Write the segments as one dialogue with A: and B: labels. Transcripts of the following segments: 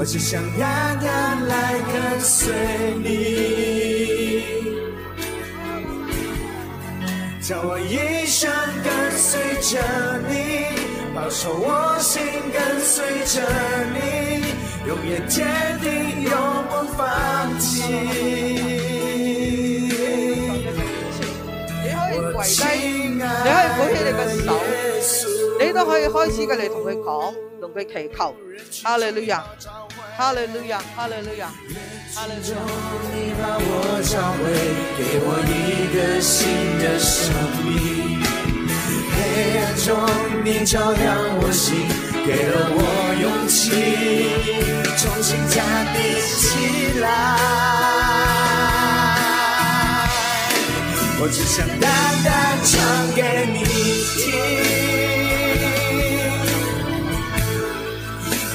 A: 我
B: 只想单单来跟随你，叫我一生跟随着你，保守我心跟随着你，永远坚定，永不放弃。你可以拐你可以手。
A: 你都可以开始嘅嚟同佢讲，同佢祈求。哈利路亚，哈利路亚，哈利路亚，
B: 哈利路亚。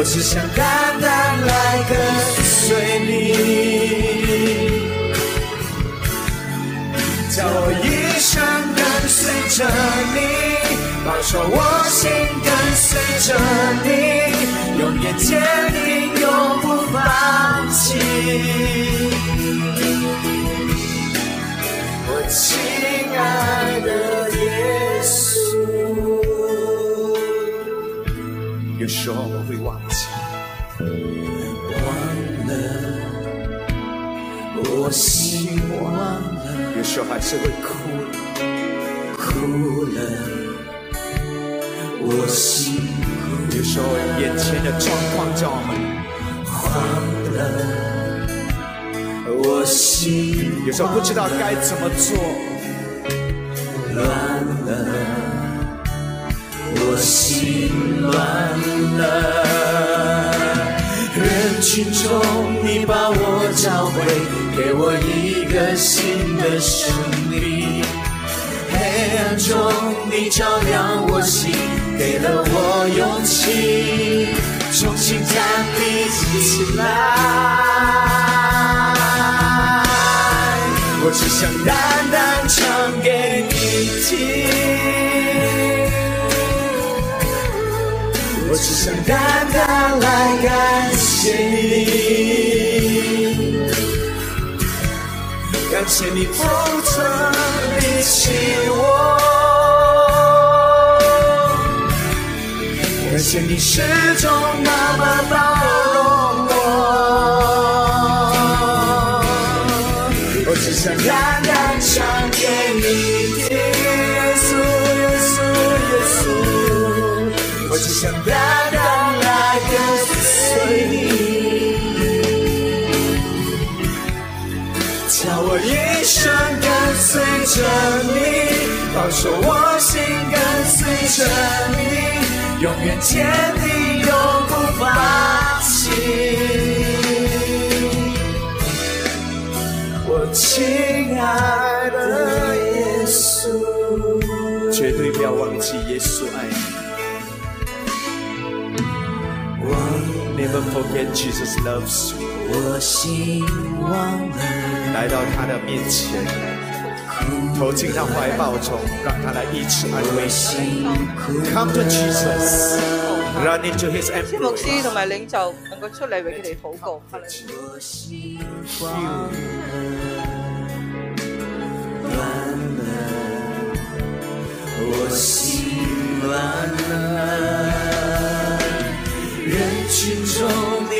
B: 我只想单单来跟随你，叫我一生跟随着你，保守我心跟随着你，永远坚定，永不放弃。我亲爱的耶稣，有时候我会忘我心乱了，有时候还是会哭，哭了。我心有时候眼前的状况叫我们慌了，我心有时候不知道该怎么做，乱了，我心乱了。心中，你把我找回，给我一个新的生命。黑暗中，你照亮我心，给了我勇气，重新站立起来。我只想单单唱给你听。我只想单单来感谢你，感谢你不曾离弃我，感谢你始终那么包容我，我只想单。着你，保守我心跟随着你，永远坚定，永不放弃。我亲爱的耶稣，绝对不要忘记耶稣爱你。我心忘来到他的面前。投进他怀抱中，让他来医治安慰心。
A: Come to Jesus，run
B: into His e m r a c e 牧师同埋
A: 领袖能够出嚟为佢哋祷告，好。
B: 我心乱了，我心了。人群中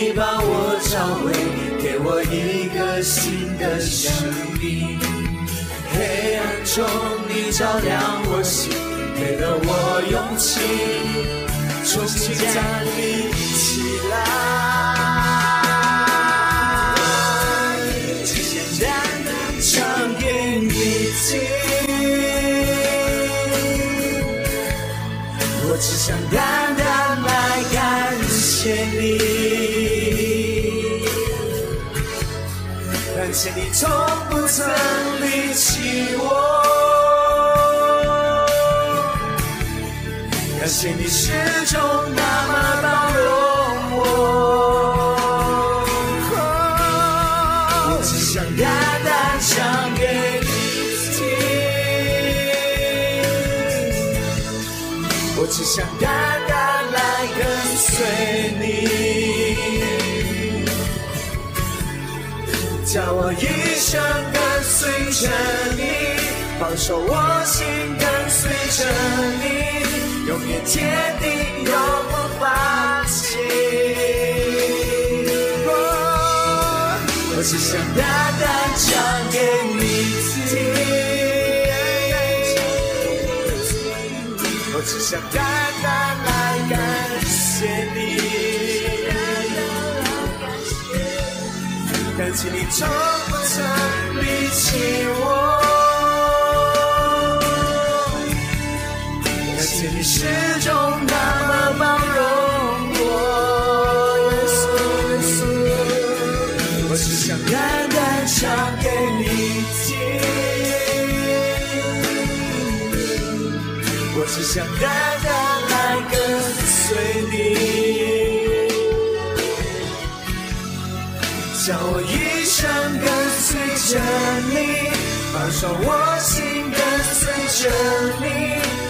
B: 你把我包回，给我一个新的生命。黑暗中，你照亮我心，给了我勇气，重新站立起来。最简单单唱给你听，我只想单单来感谢你，感谢你从不曾离去。我，感谢你始终那么包容我。我只想大大唱给你听，我只想大单来跟随你，叫我一生。我说，我心跟随着你，永远坚定，永不放弃。我只想大胆唱给你听，我只想大胆来感谢你，感谢你从不曾离弃我。见你始终那么包容我，我只想单单唱给你听，我只想单单来跟随你，叫我一生跟随着你，放手我心跟随着你。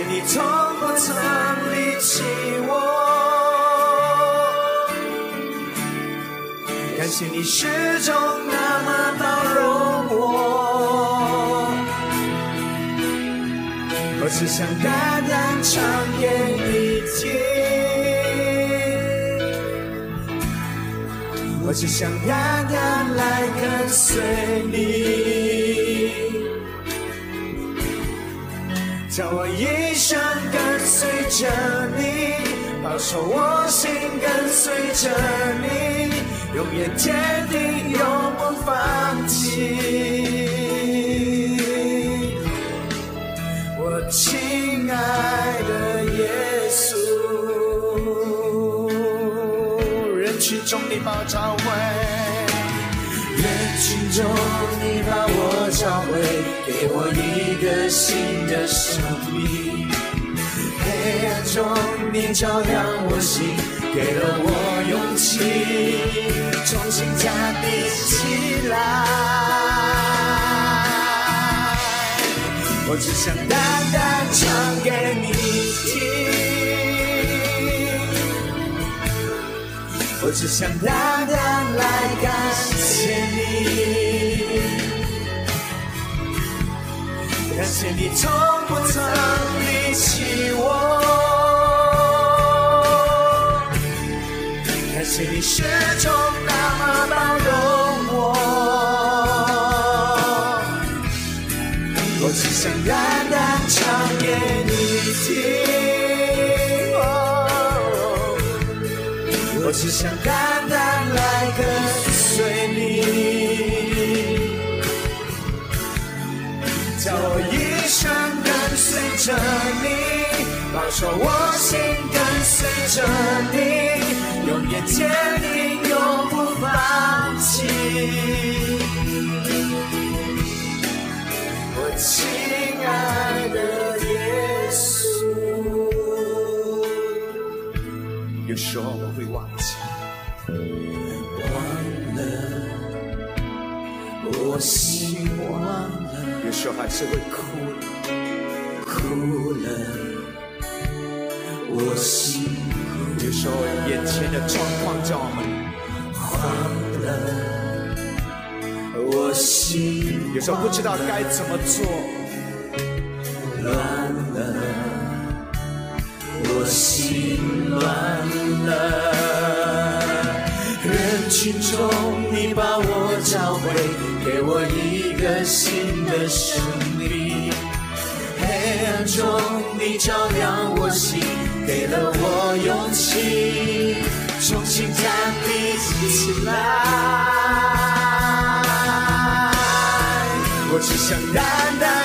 B: 谢你从不曾离弃我，感谢你始终那么包容我。我只想单单唱给你听，我只想单单来跟随你。叫我一生跟随着你，保守我心跟随着你，永远坚定，永不放弃。我亲爱的耶稣，人群中的爆照会，人群中。教会给我一个新的生命，黑暗中你照亮我心，给了我勇气，重新站立起来。我只想大单唱给你听，我只想大单来感谢你。感谢你从不曾离弃我，感谢你始终那么包容我。我只想单单唱给你听，我只想。单。我一生跟随着你，保守我心跟随着你，永远坚定，永不放弃。我亲爱的耶稣，有时候我会忘记，忘了，我希望。还是会哭哭了我心有时候眼前的状况叫我们慌了，我心；有时候不知道该怎么做，乱了，我心乱了。人群中，你把我找回，给我一。一个新的生命，黑暗中你照亮我心，给了我勇气，重新站立起来。我只想淡淡。